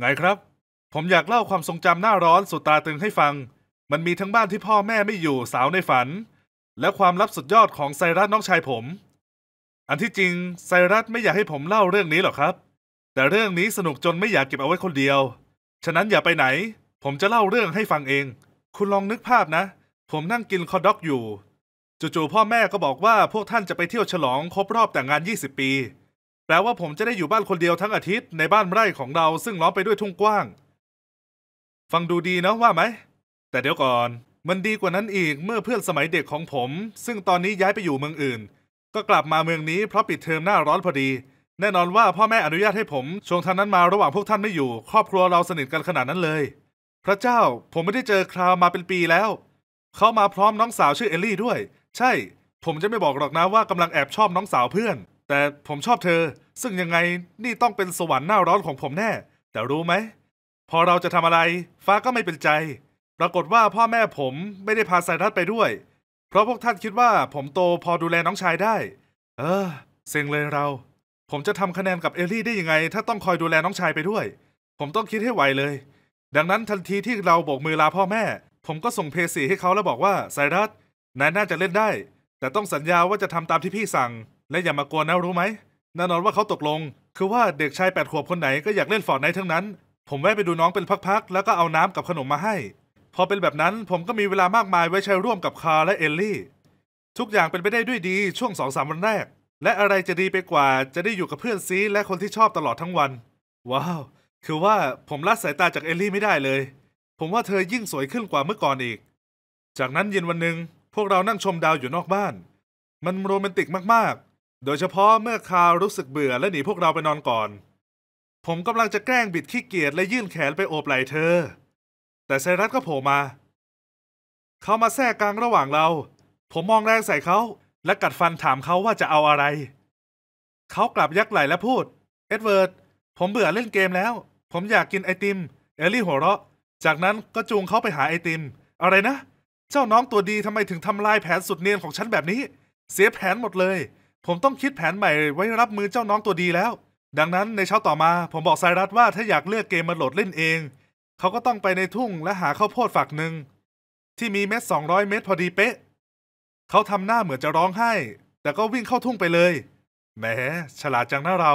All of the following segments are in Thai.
ไงครับ ผมอยากเล่าความทรงจำหน้าร้อนสุดตาตึงให้ฟัง มันมีทั้งบ้านที่พ่อแม่ไม่อยู่สาวในฝัน และความลับสุดยอดของ ไซรัสน้อง ชาย ผม อันที่จริงไซรัสไม่อยากให้ผมเล่าเรื่องนี้หรอกครับ แต่เรื่องนี้สนุกจนไม่อยากเก็บเอาไว้คนเดียว ฉะนั้นอย่าไปไหน ผมจะเล่าเรื่องให้ฟังเอง คุณลองนึกภาพนะ ผมนั่งกินคอด็อกอยู่ จู่ๆพ่อแม่ก็บอกว่าพวกท่านจะไปเที่ยวฉลองครบรอบแต่งงาน 20 ปีแปลว่าผมจะได้อยู่บ้านคนเดียวทั้งอาทิตย์ในบ้านไร่ของเราซึ่งล้อมไปด้วยทุ่งกว้าง ฟังดูดีนะว่าไหม แต่เดี๋ยวก่อน มันดีกว่านั้นอีกเมื่อเพื่อนสมัยเด็กของผม ซึ่งตอนนี้ย้ายไปอยู่เมืองอื่น ก็กลับมาเมืองนี้เพราะปิดเทอมหน้าร้อนพอดี แน่นอนว่าพ่อแม่อนุญาตให้ผมช่วงทางนั้นมาระหว่างพวกท่านไม่อยู่ ครอบครัวเราสนิทกันขนาดนั้นเลย พระเจ้าผมไม่ได้เจอคราวมาเป็นปีแล้ว เขามาพร้อมน้องสาวชื่อเอลลี่ด้วย ใช่ ผมจะไม่บอกหรอกนะว่ากำลังแอบชอบน้องสาวเพื่อนแต่ผมชอบเธอ ซึ่งยังไงนี่ต้องเป็นสวรรค์หน้าร้อนของผมแน่ แต่รู้ไหม พอเราจะทำอะไร ฟ้าก็ไม่เป็นใจ ปรากฏว่าพ่อแม่ผมไม่ได้พาสายรัดไปด้วย เพราะพวกท่านคิดว่า ผมโตพอดูแลน้องชายได้ เออเซ็งเลยเรา ผมจะทำคะแนนกับเอลลี่ได้ยังไง ถ้าต้องคอยดูแลน้องชายไปด้วย ผมต้องคิดให้ไหวเลย ดังนั้นทันทีที่เราโบกมือลาพ่อแม่ ผมก็ส่งเพสีให้เขาแล้วบอกว่าสายรัดนายน่าจะเล่นได้ แต่ต้องสัญญาว่าจะทำตามที่พี่สั่งและอย่ามากวนนะรู้ไหมแน่นอนว่าเขาตกลง คือว่าเด็กชายแปดขวบคนไหนก็อยากเล่นฟอร์ดไนทั้งนั้น ผมแวะไปดูน้องเป็นพักๆแล้วก็เอาน้ำกับขนมมาให้ พอเป็นแบบนั้นผมก็มีเวลามากมายไว้ใช้ร่วมกับคาและเอลลี่ ทุกอย่างเป็นไปได้ด้วยดีช่วงสองสามวันแรก และอะไรจะดีไปกว่าจะได้อยู่กับเพื่อนซีและคนที่ชอบตลอดทั้งวัน ว้าวคือว่าผมละสายตาจากเอลลี่ไม่ได้เลย ผมว่าเธอยิ่งสวยขึ้นกว่าเมื่อก่อนอีก จากนั้นเย็นวันหนึ่งพวกเรานั่งชมดาวอยู่นอกบ้าน มันโรแมนติกมากโดยเฉพาะเมื่อคารู้สึกเบื่อและหนีพวกเราไปนอนก่อน ผมกำลังจะแกล้งบิดขี้เกียจและยื่นแขนไปโอบไหล่เธอ แต่ไซรัสก็โผล่มา เขามาแทรกกลางระหว่างเรา ผมมองแรงใส่เขา และกัดฟันถามเขาว่าจะเอาอะไร เขากลับยักไหล่และพูด เอ็ดเวิร์ดผมเบื่อเล่นเกมแล้ว ผมอยากกินไอติม เอลลี่หัวเราะ จากนั้นก็จูงเขาไปหาไอติม อะไรนะ เจ้าน้องตัวดีทำไมถึงทำลายแผนสุดเนียนของฉันแบบนี้ เสียแผนหมดเลยผมต้องคิดแผนใหม่ไว้รับมือเจ้าน้องตัวดีแล้ว ดังนั้นในเช้าต่อมาผมบอกไซรัสว่าถ้าอยากเลือกเกมมาโหลดเล่นเอง เขาก็ต้องไปในทุ่งและหาข้าวโพดฝักหนึ่ง ที่มีเม็ดสองร้อยเม็ดพอดีเป๊ะเขาทำหน้าเหมือนจะร้องไห้ แต่ก็วิ่งเข้าทุ่งไปเลยแหมฉลาดจังนะเรา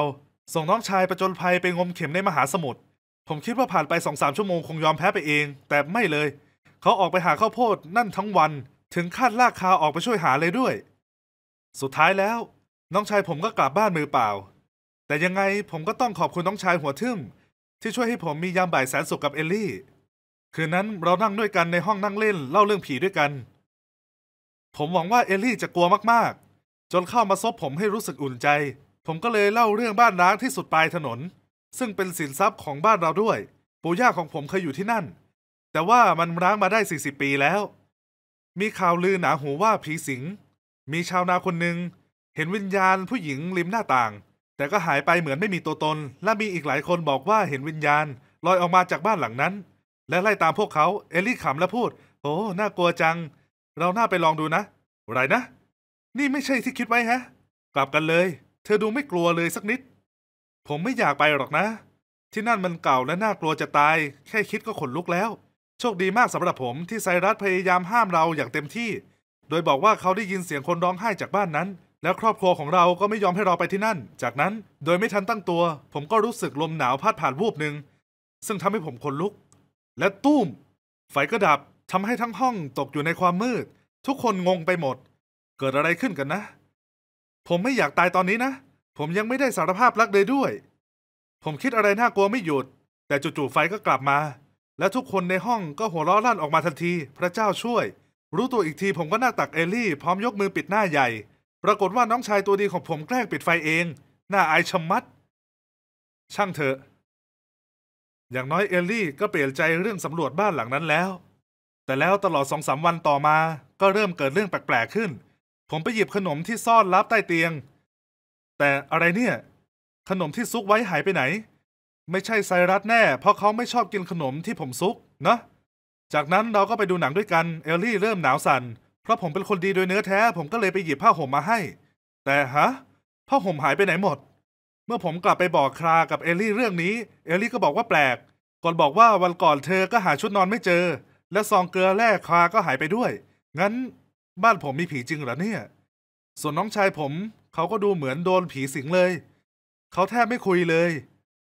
ส่งน้องชายประจนภัยไปงมเข็มในมหาสมุทรผมคิดว่าผ่านไปสองสามชั่วโมงคงยอมแพ้ไปเองแต่ไม่เลยเขาออกไปหาข้าวโพดนั่นทั้งวันถึงคาดลากคาออกไปช่วยหาเลยด้วย สุดท้ายแล้วน้องชายผมก็กลับบ้านมือเปล่า แต่ยังไงผมก็ต้องขอบคุณน้องชายหัวทึ่มที่ช่วยให้ผมมียามบ่ายแสนสุขกับเอลลี่ คืนนั้นเรานั่งด้วยกันในห้องนั่งเล่นเล่าเรื่องผีด้วยกัน ผมหวังว่าเอลลี่จะกลัวมากๆ จนเข้ามาซบผมให้รู้สึกอุ่นใจ ผมก็เลยเล่าเรื่องบ้านร้างที่สุดปลายถนน ซึ่งเป็นสินทรัพย์ของบ้านเราด้วย ปู่ย่าของผมเคยอยู่ที่นั่น แต่ว่ามันร้างมาได้40ปีแล้ว มีข่าวลือหนาหูว่าผีสิง มีชาวนาคนหนึ่งเห็นวิญญาณผู้หญิงริมหน้าต่าง แต่ก็หายไปเหมือนไม่มีตัวตน และมีอีกหลายคนบอกว่าเห็นวิญญาณ ลอยออกมาจากบ้านหลังนั้น และไล่ตามพวกเขาเอลลี่ขำและพูด โอ้น่ากลัวจัง เราน่าไปลองดูนะอะไรนะ นี่ไม่ใช่ที่คิดไว้ฮะ กลับกันเลย เธอดูไม่กลัวเลยสักนิด ผมไม่อยากไปหรอกนะ ที่นั่นมันเก่าและน่ากลัวจะตาย แค่คิดก็ขนลุกแล้ว โชคดีมากสำหรับผมที่ไซรัสพยายามห้ามเราอย่างเต็มที่ โดยบอกว่าเขาได้ยินเสียงคนร้องไห้จากบ้านนั้นแล้วครอบครัวของเราก็ไม่ยอมให้เราไปที่นั่น จากนั้นโดยไม่ทันตั้งตัว ผมก็รู้สึกลมหนาวพาดผ่านวูบหนึ่งซึ่งทำให้ผมขนลุก และตุ้มไฟก็ดับทำให้ทั้งห้องตกอยู่ในความมืด ทุกคนงงไปหมด เกิดอะไรขึ้นกันนะ ผมไม่อยากตายตอนนี้นะ ผมยังไม่ได้สารภาพรักเลยด้วย ผมคิดอะไรน่ากลัวไม่หยุด แต่จู่ๆไฟก็กลับมา และทุกคนในห้องก็หัวเราะลั่นออกมาทันที พระเจ้าช่วย รู้ตัวอีกทีผมก็หน้าตักเอลลี่พร้อมยกมือปิดหน้าใหญ่ปรากฏว่าน้องชายตัวดีของผมแกล้งปิดไฟเอง น่าอายชะมัด ช่างเถอะ อย่างน้อยเอลลี่ก็เปลี่ยนใจเรื่องสำรวจบ้านหลังนั้นแล้ว แต่แล้วตลอดสองสามวันต่อมาก็เริ่มเกิดเรื่องแปลกๆขึ้น ผมไปหยิบขนมที่ซ่อนลับใต้เตียง แต่อะไรเนี่ย ขนมที่ซุกไว้หายไปไหน ไม่ใช่ไซรัสแน่เพราะเขาไม่ชอบกินขนมที่ผมซุกนะจากนั้นเราก็ไปดูหนังด้วยกันเอลลี่เริ่มหนาวสัน่นเพราะผมเป็นคนดีโดยเนื้อแท้ ผมก็เลยไปหยิบผ้าห่มมาให้ แต่ฮะผ้าห่มหายไปไหนหมด เมื่อผมกลับไปบอกครา กับเอลลี่เรื่องนี้ เอลลี่ก็บอกว่าแปลกก่อนบอกว่าวันก่อนเธอก็หาชุดนอนไม่เจอ และซองเกลือแร่คราก็หายไปด้วยงั้น บ้านผมมีผีจริงเหรอเนี่ย ส่วนน้องชายผมเขาก็ดูเหมือนโดนผีสิงเลยเขาแทบไม่คุยเลย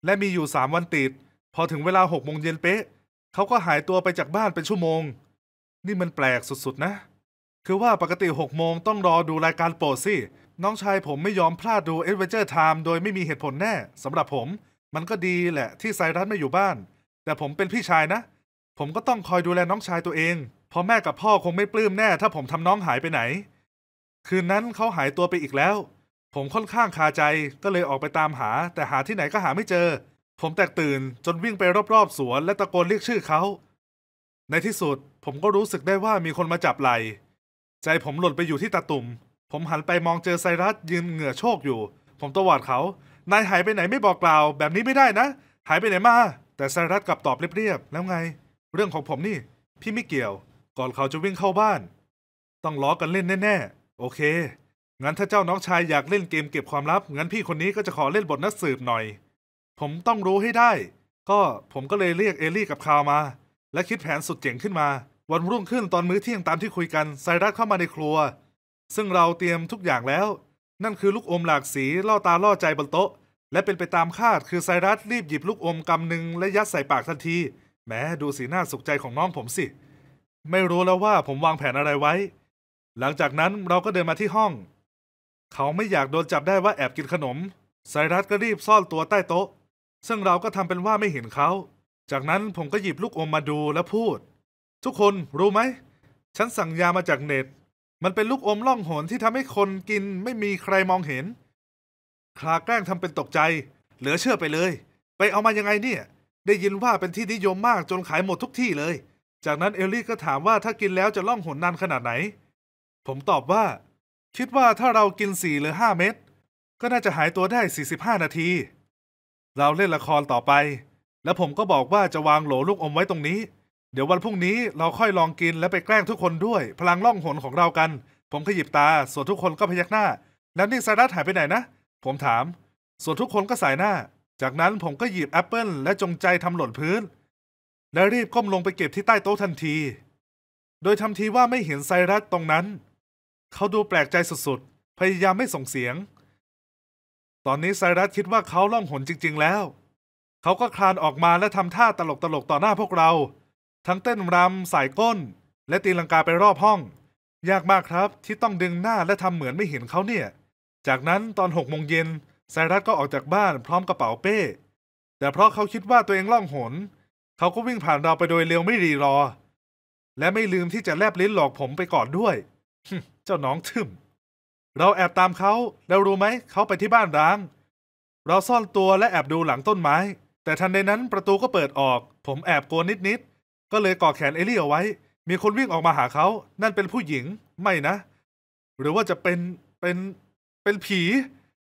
และมีอยู่สามวันติด พอถึงเวลาหกโมงเย็นเป๊ะเขาก็หายตัวไปจากบ้านเป็นชั่วโมง นี่มันแปลกสุดๆนะคือว่าปกติ6โมงต้องรอดูรายการโปรดสิน้องชายผมไม่ยอมพลาดดูเอ็ดเวนเจอร์ไทม์โดยไม่มีเหตุผลแน่สำหรับผมมันก็ดีแหละที่ไซรัสไม่อยู่บ้าน แต่ผมเป็นพี่ชายนะ ผมก็ต้องคอยดูแลน้องชายตัวเองพอแม่กับพ่อคงไม่ปลื้มแน่ถ้าผมทำน้องหายไปไหน คืนนั้นเขาหายตัวไปอีกแล้ว ผมค่อนข้างคาใจก็เลยออกไปตามหา แต่หาที่ไหนก็หาไม่เจอ ผมแตกตื่นจนวิ่งไปรอบๆ สวน และตะโกนเรียกชื่อเขาในที่สุดผมก็รู้สึกได้ว่ามีคนมาจับไหล่ใจผมหล่นไปอยู่ที่ตาตุ่ม ผมหันไปมองเจอไซรัสยืนเหงื่อโชกอยู่ ผมตวาดเขา นายหายไปไหนไม่บอกกล่าว แบบนี้ไม่ได้นะ หายไปไหนมา แต่ไซรัส กลับตอบเรียบๆ แล้วไง เรื่องของผมนี่ พี่ไม่เกี่ยว ก่อนเขาจะวิ่งเข้าบ้าน ต้องล้อกันเล่นแน่ ๆ โอเค งั้นถ้าเจ้าน้องชายอยากเล่นเกมเก็บความลับงั้นพี่คนนี้ก็จะขอเล่นบทนักสืบหน่อย ผมต้องรู้ให้ได้ ก็ผมก็เลยเรียกเอลี่กับคาวมา และคิดแผนสุดเจ๋งขึ้นมาวันรุ่งขึ้นตอนมื้อเที่ยงตามที่คุยกัน ไซรัสเข้ามาในครัว ซึ่งเราเตรียมทุกอย่างแล้ว นั่นคือลูกอมหลากสี ล่อตาล่อใจบนโต๊ะ และเป็นไปตามคาดคือไซรัสรีบหยิบลูกอมกำหนึ่งและยัดใส่ปากทันทีแม้ดูสีหน้าสุขใจของน้องผมสิ ไม่รู้แล้วว่าผมวางแผนอะไรไว้ หลังจากนั้นเราก็เดินมาที่ห้อง เขาไม่อยากโดนจับได้ว่าแอบกินขนมไซรัสก็รีบซ่อนตัวใต้โต๊ะ ซึ่งเราก็ทำเป็นว่าไม่เห็นเขา จากนั้นผมก็หยิบลูกอมมาดูและพูดทุกคนรู้ไหมฉันสั่งยามาจากเน็ต มันเป็นลูกอมล่องหนที่ทำให้คนกินไม่มีใครมองเห็นคลาแกล้งทำเป็นตกใจ เหลือเชื่อไปเลย ไปเอามายังไงเนี่ย ได้ยินว่าเป็นที่นิยมมากจนขายหมดทุกที่เลย จากนั้นเอลลี่ก็ถามว่าถ้ากินแล้วจะล่องหนนานขนาดไหน ผมตอบว่า คิดว่าถ้าเรากินสี่หรือห้าเม็ดก็น่าจะหายตัวได้สสี่ิบห้านาที เราเล่นละครต่อไป แล้วผมก็บอกว่าจะวางโหลลูกอมไว้ตรงนี้เดี๋ยววันพรุ่งนี้เราค่อยลองกิน และไปแกล้งทุกคนด้วย พลังล่องหนของเรากัน ผมขยิบตา ส่วนทุกคนก็พยักหน้า แล้วนี่ซารัสหายไปไหนนะ ผมถาม ส่วนทุกคนก็สายหน้า จากนั้นผมก็หยิบแอปเปิลและจงใจทำหล่นพื้น และรีบก้มลงไปเก็บที่ใต้โต๊ะทันที โดยทำทีว่าไม่เห็นไซรัสตรงนั้น เขาดูแปลกใจสุดๆพยายามไม่ส่งเสียง ตอนนี้ไซรัสคิดว่าเขาล่องหนจริงๆ แล้ว เขาก็คลานออกมาและทำท่าตลกๆต่อหน้าพวกเราทั้งเต้นรำสายก้น และตีลังกาไปรอบห้อง ยากมากครับที่ต้องดึงหน้าและทำเหมือนไม่เห็นเขาเนี่ย จากนั้นตอนหกโมงเย็นสายรัตก็ออกจากบ้านพร้อมกระเป๋าเป้ แต่เพราะเขาคิดว่าตัวเองล่องหนเขาก็วิ่งผ่านเราไปโดยเร็วไม่รีรอ และไม่ลืมที่จะแลบลิ้นหลอกผมไปก่อนด้วยเจ้าน้องทึมเราแอบตามเขาแล้วรู้ไหมเขาไปที่บ้านร้าง เราซ่อนตัวและแอบดูหลังต้นไม้ แต่ทันใดนั้นประตูก็เปิดออก ผมแอบกลัวนิดนิดก็เลยกอดแขนเอลี่เอาไว้ มีคนวิ่งออกมาหาเขานั่นเป็นผู้หญิง ไม่นะ หรือว่าจะเป็น เป็น เป็นผี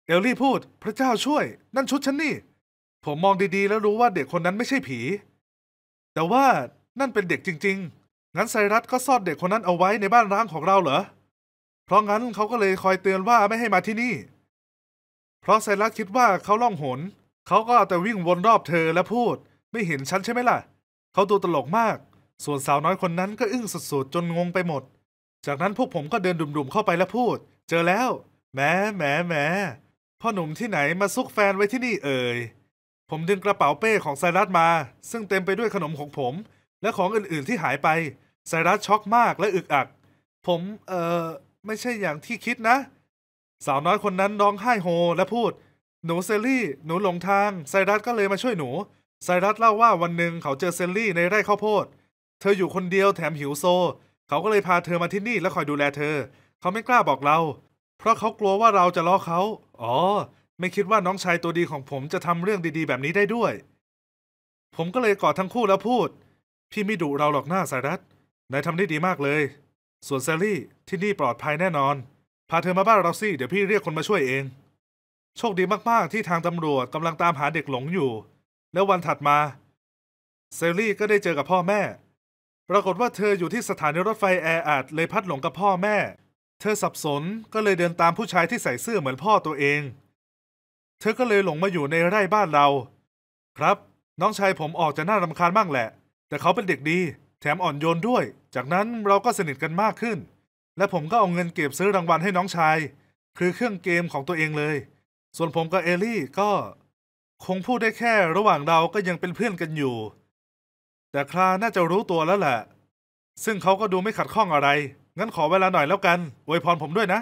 เอลลี่พูด พระเจ้าช่วย นั่นชุดฉันนี่ ผมมองดีๆแล้วรู้ว่าเด็กคนนั้นไม่ใช่ผี แต่ว่านั่นเป็นเด็กจริงๆ งั้นไซรัสก็ซ่อนเด็กคนนั้นเอาไว้ในบ้านร้างของเราเหรอ เพราะงั้นเขาก็เลยคอยเตือนว่าไม่ให้มาที่นี่ เพราะไซรัสคิดว่าเขาล่องหน เขาก็แต่วิ่งวนรอบเธอและพูด ไม่เห็นฉันใช่ไหมล่ะเเขาดูตลกมาก ส่วนสาวน้อยคนนั้นก็อึ้งสุดๆ จนงงไปหมด จากนั้นพวกผมก็เดินดุ่มๆเข้าไปและพูด เจอแล้วแหมแหมแหมพ่อหนุ่มที่ไหนมาซุกแฟนไว้ที่นี่เอ่ยผมดึงกระเป๋าเป้ของไซรัสมา ซึ่งเต็มไปด้วยขนมของผม และของอื่นๆที่หายไป ไซรัสช็อกมากและอึกอัก ผมเออไม่ใช่อย่างที่คิดนะ สาวน้อยคนนั้นร้องไห้โฮและพูด หนูเซรี่ หนูหลงทางไซรัสก็เลยมาช่วยหนูไซรัสเล่าว่าวันหนึ่งเขาเจอเซนลี่ในไร่ข้าวโพด เธออยู่คนเดียวแถมหิวโซ เขาก็เลยพาเธอมาที่นี่และคอยดูแลเธอ เขาไม่กล้าบอกเรา เพราะเขากลัวว่าเราจะล้อเขา อ๋อ ไม่คิดว่าน้องชายตัวดีของผมจะทำเรื่องดีๆ แบบนี้ได้ด้วย ผมก็เลยกอดทั้งคู่แล้วพูด พี่ไม่ดุเราหรอกหน้าไซรัสนายทำได้ดีมากเลย ส่วนเซลลี่ที่นี่ปลอดภัยแน่นอน พาเธอมาบ้านเราสิเดี๋ยวพี่เรียกคนมาช่วยเอง โชคดีมากๆที่ทางตำรวจกำลังตามหาเด็กหลงอยู่แล้ววันถัดมาเซลลี่ก็ได้เจอกับพ่อแม่ ปรากฏว่าเธออยู่ที่สถานีรถไฟแออัดเลยพัดหลงกับพ่อแม่ เธอสับสนก็เลยเดินตามผู้ชายที่ใส่เสื้อเหมือนพ่อตัวเอง เธอก็เลยหลงมาอยู่ในไร่บ้านเรา ครับ น้องชายผมออกจะน่ารำคาญบ้างแหละ แต่เขาเป็นเด็กดี แถมอ่อนโยนด้วย จากนั้นเราก็สนิทกันมากขึ้น และผมก็เอาเงินเก็บซื้อรางวัลให้น้องชายคือเครื่องเกมของตัวเองเลย ส่วนผมกับเอลลี่ก็คงพูดได้แค่ระหว่างเราก็ยังเป็นเพื่อนกันอยู่ แต่คลาน่าจะรู้ตัวแล้วแหละ ซึ่งเขาก็ดูไม่ขัดข้องอะไร งั้นขอเวลาหน่อยแล้วกัน อวยพรผมด้วยนะ